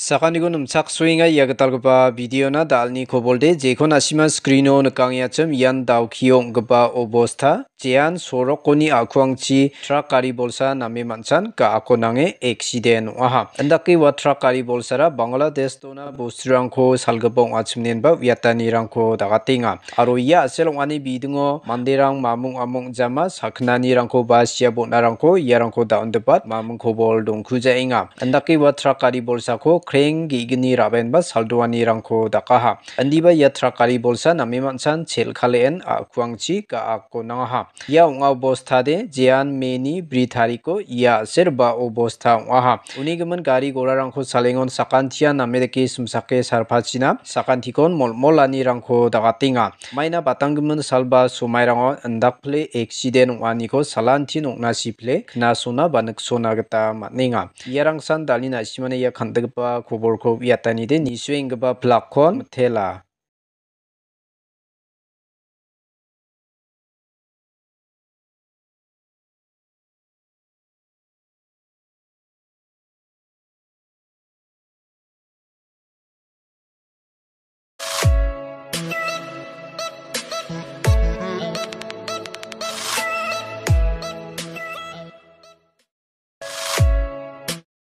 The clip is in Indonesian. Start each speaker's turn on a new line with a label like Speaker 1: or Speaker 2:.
Speaker 1: sakani gun cak swinga yagatalgapa video na dalni kobolde jekon asima screeno cem yan dawkio onggipa obostha jean sorokoni akuangchi truck gari bolsa name manchan ka ako nange eksiden waha. Endaki wa trakari gari bolsa ra bangladesh tona bosturangko salgapa nien ba yatani rangko dagatinga aro ya asel ongani bidingo mandirang mamung amung jama saknani rangko ba siabona rangko daun daundepat mamung kobol dongkhuja inga Endaki wa trakari gari bolsa ko okrenggi gini raben ba rangko dakaha ba yatra kari bolsa nami san chel khalen a chi ka akko ha. ya unga bosta de jian meni brithari ko ya serba o bosta ungaha unigaman gari gora rangko salengon sakantia name deki sumsake sarphachina sakantikon molani rangko dagatinga maina batanggaman salba sumairangon andakple eksiden unganiko salanti nokna siple suna ba naksona gita rangsan yarang san dalina simane ya khandagpa k u b o r k u p yatani de nisue ingba a plakon thela